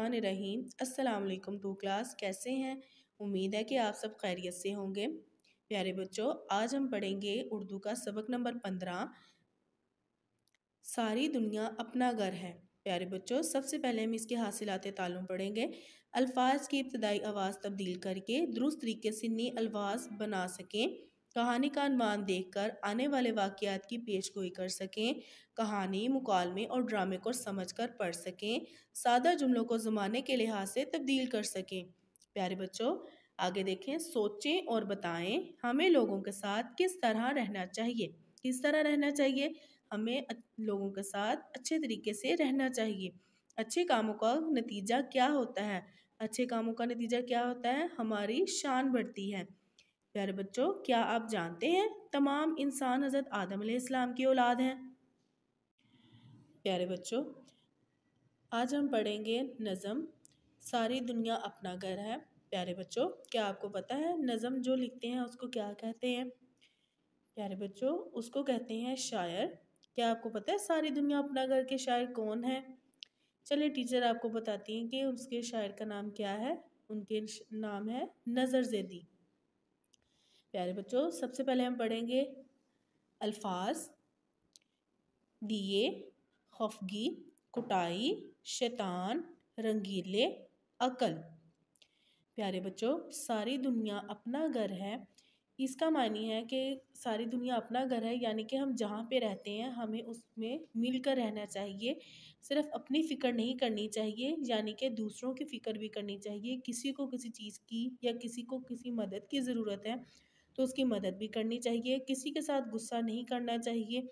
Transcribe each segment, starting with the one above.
रहीम अस्सलाम वालेकुम to class कैसे हैं उम्मीद है कि आप सब खैरियत से होंगे प्यारे बच्चों आज हम पढ़ेंगे उर्दू का सबक नंबर पंद्रह सारी दुनिया अपना घर है प्यारे बच्चों सबसे पहले हम इसके हासिलात तालुम पढ़ेंगे अल्फाज की इब्तदाई आवाज़ तब्दील करके दुरुस्त तरीके से नए अल्फाज बना सकें कहानी का देख देखकर आने वाले वाक़ात की पेशगोई गोई कर सकें कहानी मुकालमे और ड्रामे को समझ कर पढ़ सकें सादा जुमलों को ज़माने के लिहाज से तब्दील कर सकें प्यारे बच्चों आगे देखें सोचें और बताएं हमें लोगों के साथ किस तरह रहना चाहिए किस तरह रहना चाहिए हमें लोगों के साथ अच्छे तरीके से रहना चाहिए अच्छे कामों का नतीजा क्या होता है अच्छे कामों का नतीजा क्या होता है हमारी शान बढ़ती है प्यारे बच्चों क्या आप जानते हैं तमाम इंसान हज़रत आदम इस्लाम की औलाद हैं प्यारे बच्चों आज हम पढ़ेंगे नज़म सारी दुनिया अपना घर है प्यारे बच्चों क्या आपको पता है नज़म जो लिखते हैं उसको क्या कहते हैं प्यारे बच्चों उसको कहते हैं शायर क्या आपको पता है सारी दुनिया अपना घर के शायर कौन है चलिए टीचर आपको बताती हैं कि उसके शायर का नाम क्या है उनके नाम है नज़र जैदी प्यारे बच्चों सबसे पहले हम पढ़ेंगे अल्फाज दिए खफगी कुटाई शैतान रंगीले अकल प्यारे बच्चों सारी दुनिया अपना घर है इसका मानी है कि सारी दुनिया अपना घर है यानी कि हम जहाँ पे रहते हैं हमें उसमें मिलकर रहना चाहिए सिर्फ अपनी फ़िक्र नहीं करनी चाहिए यानी कि दूसरों की फ़िक्र भी करनी चाहिए किसी को किसी चीज़ की या किसी को किसी मदद की ज़रूरत है तो उसकी मदद भी करनी चाहिए किसी के साथ गुस्सा नहीं करना चाहिए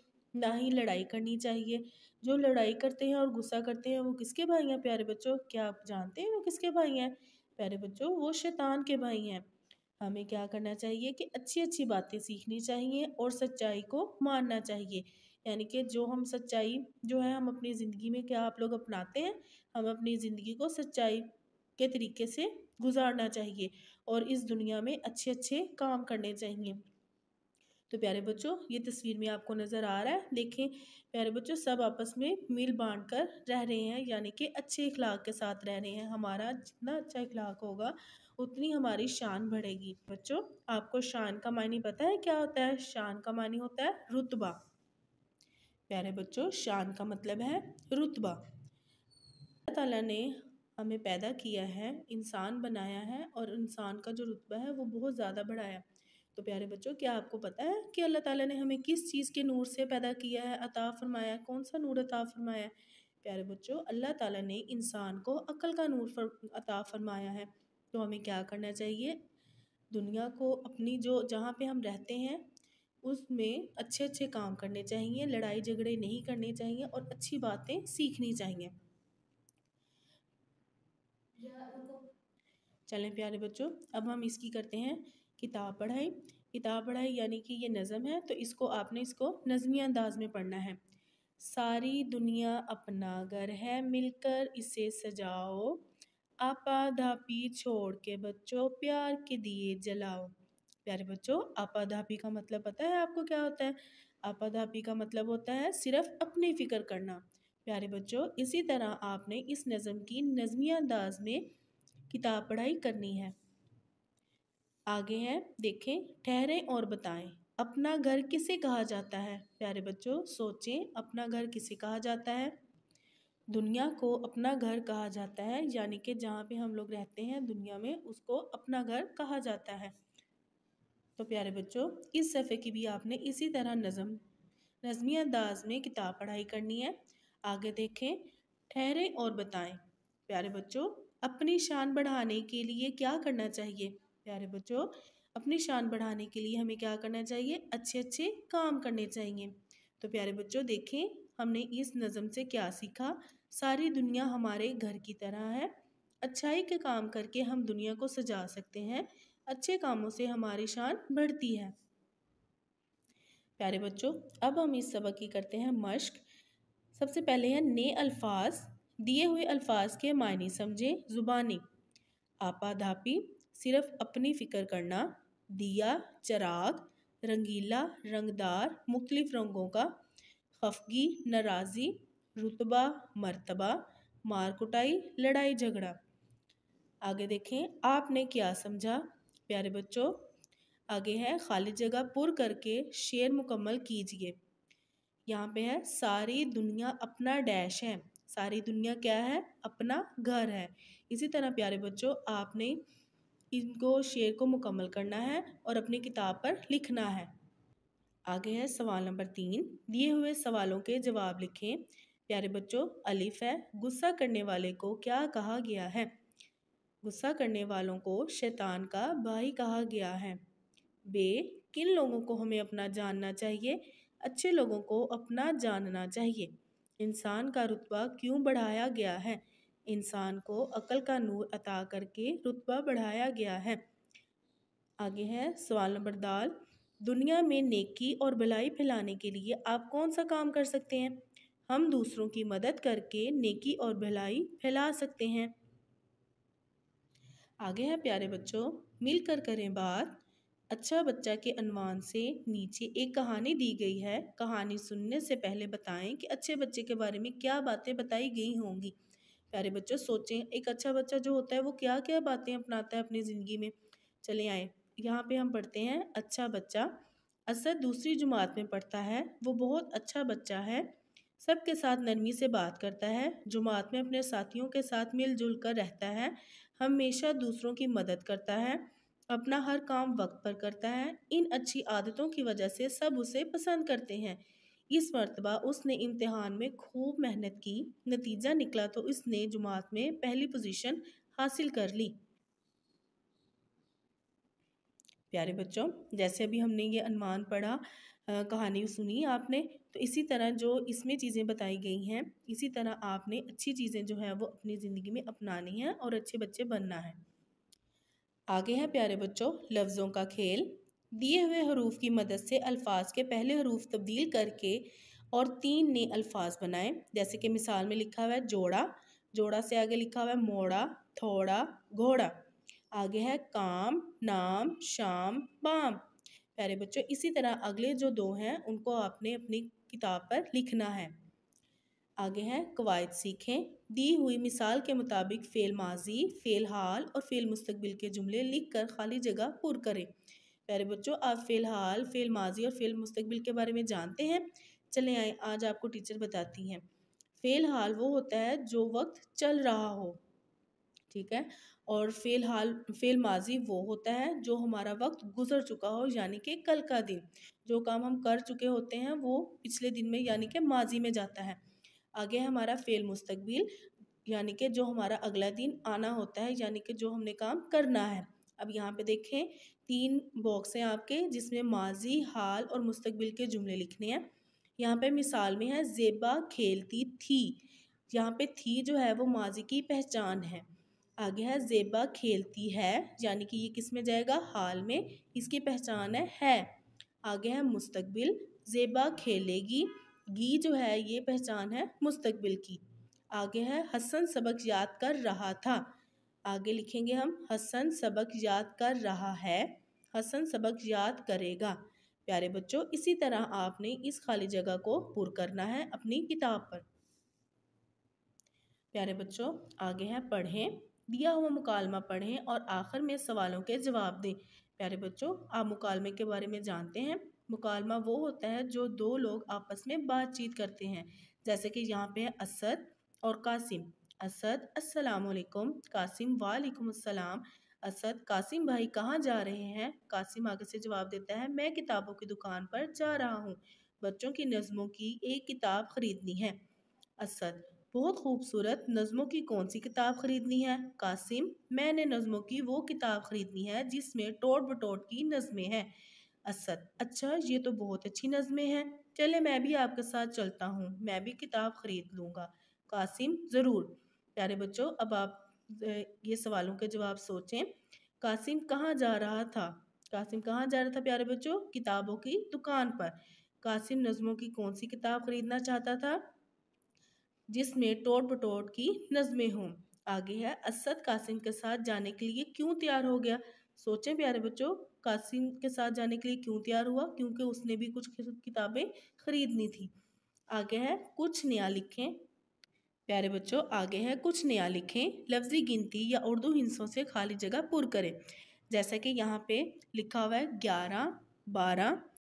ना ही लड़ाई करनी चाहिए जो लड़ाई करते हैं और गुस्सा करते हैं वो किसके भाई हैं प्यारे बच्चों क्या आप जानते हैं वो किसके भाई हैं प्यारे बच्चों वो शैतान के भाई हैं हमें क्या करना चाहिए कि अच्छी अच्छी बातें सीखनी चाहिए और सच्चाई को मानना चाहिए यानी कि जो हम सच्चाई जो है हम अपनी ज़िंदगी में क्या आप लोग अपनाते हैं हम अपनी ज़िंदगी को सच्चाई के तरीके से गुजारना चाहिए और इस दुनिया में अच्छे अच्छे काम करने चाहिए तो प्यारे बच्चों ये तस्वीर में आपको नज़र आ रहा है देखें प्यारे बच्चों सब आपस में मिल बांट कर रह रहे हैं यानी कि अच्छे इखलाक के साथ रह रहे हैं हमारा जितना अच्छा इखलाक होगा उतनी हमारी शान बढ़ेगी बच्चों आपको शान का मानी पता है क्या होता है शान का मानी होता है रुतबा प्यारे बच्चों शान का मतलब है रुतबा अल्लाह ताला ने हमें पैदा किया है इंसान बनाया है और इंसान का जो रुतबा है वो बहुत ज़्यादा बढ़ाया तो प्यारे बच्चों क्या आपको पता है कि अल्लाह ताला ने हमें किस चीज़ के नूर से पैदा किया है अता फरमाया कौन सा नूर अता फरमाया है प्यारे बच्चों अल्लाह ताला ने इंसान को अकल का नूर फर, अता फरमाया है तो हमें क्या करना चाहिए दुनिया को अपनी जो जहाँ पर हम रहते हैं उसमें अच्छे अच्छे काम करने चाहिए लड़ाई झगड़े नहीं करने चाहिए और अच्छी बातें सीखनी चाहिए चलें प्यारे बच्चों अब हम इसकी करते हैं किताब पढ़ाई किताब पढ़ाई यानी कि ये नज़म है तो इसको आपने इसको नज़मी अंदाज में पढ़ना है सारी दुनिया अपना घर है मिलकर इसे सजाओ आपा धापी छोड़ के बच्चों प्यार के दिए जलाओ प्यारे बच्चों आपाधापी का मतलब पता है आपको क्या होता है आपाधापी का मतलब होता है सिर्फ अपनी फ़िक्र करना प्यारे बच्चों इसी तरह आपने इस नज़म की नज़मी अंदाज में किताब पढ़ाई करनी है आगे है देखें ठहरें और बताएं अपना घर किसे कहा जाता है प्यारे बच्चों सोचें अपना घर किसे कहा जाता है दुनिया को अपना घर कहा जाता है यानी कि जहाँ पे हम लोग रहते हैं दुनिया में उसको अपना घर कहा जाता है तो प्यारे बच्चों इस सफ़े की भी आपने इसी तरह नज़म नज़मी अंदाज में किताब पढ़ाई करनी है आगे देखें ठहरें और बताएं प्यारे बच्चों अपनी शान बढ़ाने के लिए क्या करना चाहिए प्यारे बच्चों अपनी शान बढ़ाने के लिए हमें क्या करना चाहिए अच्छे अच्छे काम करने चाहिए तो प्यारे बच्चों देखें हमने इस नज़म से क्या सीखा सारी दुनिया हमारे घर की तरह है अच्छाई के काम करके हम दुनिया को सजा सकते हैं अच्छे कामों से हमारी शान बढ़ती है प्यारे बच्चों अब हम इस सबक की करते हैं मश्क सबसे पहले है नए अल्फाज दिए हुए अल्फाज के मायने समझें ज़ुबानी आपाधापी सिर्फ अपनी फ़िक्र करना दिया चराग रंगीला रंगदार मुख्तलिफ रंगों का खफगी नाराज़ी रुतबा मरतबा मार कुटाई लड़ाई झगड़ा आगे देखें आपने क्या समझा प्यारे बच्चों आगे है खाली जगह पुर करके शेर मुकम्मल कीजिए यहाँ पे है सारी दुनिया अपना डैश है सारी दुनिया क्या है अपना घर है इसी तरह प्यारे बच्चों आपने इनको शेर को मुकम्मल करना है और अपनी किताब पर लिखना है आगे है सवाल नंबर तीन दिए हुए सवालों के जवाब लिखें प्यारे बच्चों अलिफ है गुस्सा करने वाले को क्या कहा गया है गुस्सा करने वालों को शैतान का भाई कहा गया है बे किन लोगों को हमें अपना जानना चाहिए अच्छे लोगों को अपना जानना चाहिए इंसान का रुतबा क्यों बढ़ाया गया है इंसान को अकल का नूर अता करके रुतबा बढ़ाया गया है आगे है सवाल नंबर दाल दुनिया में नेकी और भलाई फैलाने के लिए आप कौन सा काम कर सकते हैं हम दूसरों की मदद करके नेकी और भलाई फैला सकते हैं आगे है प्यारे बच्चों मिलकर करें बात अच्छा बच्चा के अनुमान से नीचे एक कहानी दी गई है कहानी सुनने से पहले बताएं कि अच्छे बच्चे के बारे में क्या बातें बताई गई होंगी प्यारे बच्चों सोचें एक अच्छा बच्चा जो होता है वो क्या क्या बातें अपनाता है अपनी ज़िंदगी में चले आए यहाँ पे हम पढ़ते हैं अच्छा बच्चा असद दूसरी जुमात में पढ़ता है वो बहुत अच्छा बच्चा है सबके साथ नरमी से बात करता है जुमात में अपने साथियों के साथ मिलजुल कर रहता है हमेशा दूसरों की मदद करता है अपना हर काम वक्त पर करता है इन अच्छी आदतों की वजह से सब उसे पसंद करते हैं इस मरतबा उसने इम्तहान में खूब मेहनत की नतीजा निकला तो इसने जुमात में पहली पोजीशन हासिल कर ली प्यारे बच्चों जैसे अभी हमने ये अनुमान पढ़ा आ, कहानी सुनी आपने तो इसी तरह जो इसमें चीज़ें बताई गई हैं इसी तरह आपने अच्छी चीज़ें जो है वो अपनी ज़िंदगी में अपनानी है और अच्छे बच्चे बनना है आगे हैं प्यारे बच्चों लफ्ज़ों का खेल दिए हुए हरूफ की मदद से अल्फाज के पहले हरूफ तब्दील करके और तीन नए अल्फाज बनाएं जैसे कि मिसाल में लिखा हुआ है जोड़ा जोड़ा से आगे लिखा हुआ है मोड़ा थोड़ा घोड़ा आगे है काम नाम शाम बाम प्यारे बच्चों इसी तरह अगले जो दो हैं उनको आपने अपनी किताब पर लिखना है आगे हैं कवायद सीखें दी हुई मिसाल के मुताबिक फ़ेल माजी फ़ेल हाल और फ़ेल मुस्तबिल के जुमले लिख कर खाली जगह पुर करें प्यारे बच्चों आप फ़ेल हाल फ़ेल माजी और फ़ेल मुस्तबिल के बारे में जानते हैं चले आए आज आपको टीचर बताती हैं फ़ेल हाल वो होता है जो वक्त चल रहा हो ठीक है और फ़ेल हाल फ़ेल माजी वो होता है जो हमारा वक्त गुजर चुका हो यानी कि कल का दिन जो काम हम कर चुके होते हैं वो पिछले दिन में यानी कि माजी में जाता है आगे हमारा फ़ेल मुस्तबिल यानी कि जो हमारा अगला दिन आना होता है यानी कि जो हमने काम करना है अब यहाँ पे देखें तीन बॉक्स हैं आपके जिसमें माजी हाल और मुस्तबिल के जुमले लिखने हैं यहाँ पे मिसाल में है जेबा खेलती थी यहाँ पे थी जो है वो माजी की पहचान है आगे है जेबा खेलती है यानी कि ये किस में जाएगा हाल में इसकी पहचान है है आगे है मुस्तबिल जेबा खेलेगी गी जो है ये पहचान है मुस्तकबिल की आगे है हसन सबक याद कर रहा था आगे लिखेंगे हम हसन सबक याद कर रहा है हसन सबक याद करेगा प्यारे बच्चों इसी तरह आपने इस खाली जगह को पूर करना है अपनी किताब पर प्यारे बच्चों आगे है पढ़ें दिया हुआ मुकालमा पढ़ें और आखिर में सवालों के जवाब दें प्यारे बच्चों आप मुकालमे के बारे में जानते हैं मुकालमा वो होता है जो दो लोग आपस में बातचीत करते हैं जैसे कि यहाँ पे है असद और कासिम असद असलकुम कासिम वालेकुम अस्सलाम असद कासिम भाई कहाँ जा रहे हैं कासिम आगे से जवाब देता है मैं किताबों की दुकान पर जा रहा हूँ बच्चों की नज़मों की एक किताब ख़रीदनी है असद बहुत खूबसूरत नज़मों की कौन सी किताब ख़रीदनी है कासिम मैंने नज़मों की वो किताब ख़रीदनी है जिसमें टोट बटोट की नज़में हैं असद अच्छा ये तो बहुत अच्छी नज़में हैं चले मैं भी आपके साथ चलता हूँ मैं भी किताब ख़रीद लूँगा कासिम ज़रूर प्यारे बच्चों अब आप ये सवालों के जवाब सोचें कासिम कहाँ जा रहा था कासिम कहाँ जा रहा था प्यारे बच्चों किताबों की दुकान पर कासिम नज़मों की कौन सी किताब ख़रीदना चाहता था जिसमें टोट बटोट की नज़में हों आगे है असद कासिम के साथ जाने के लिए क्यों तैयार हो गया सोचें प्यारे बच्चों कासिम के साथ जाने के लिए क्यों तैयार हुआ क्योंकि उसने भी कुछ किताबें खरीदनी थी आगे है कुछ नया लिखें प्यारे बच्चों आगे है कुछ नया लिखें लफ्जी गिनती या उर्दू हिंसों से खाली जगह पुर करें जैसा कि यहाँ पे लिखा हुआ है ग्यारह बारह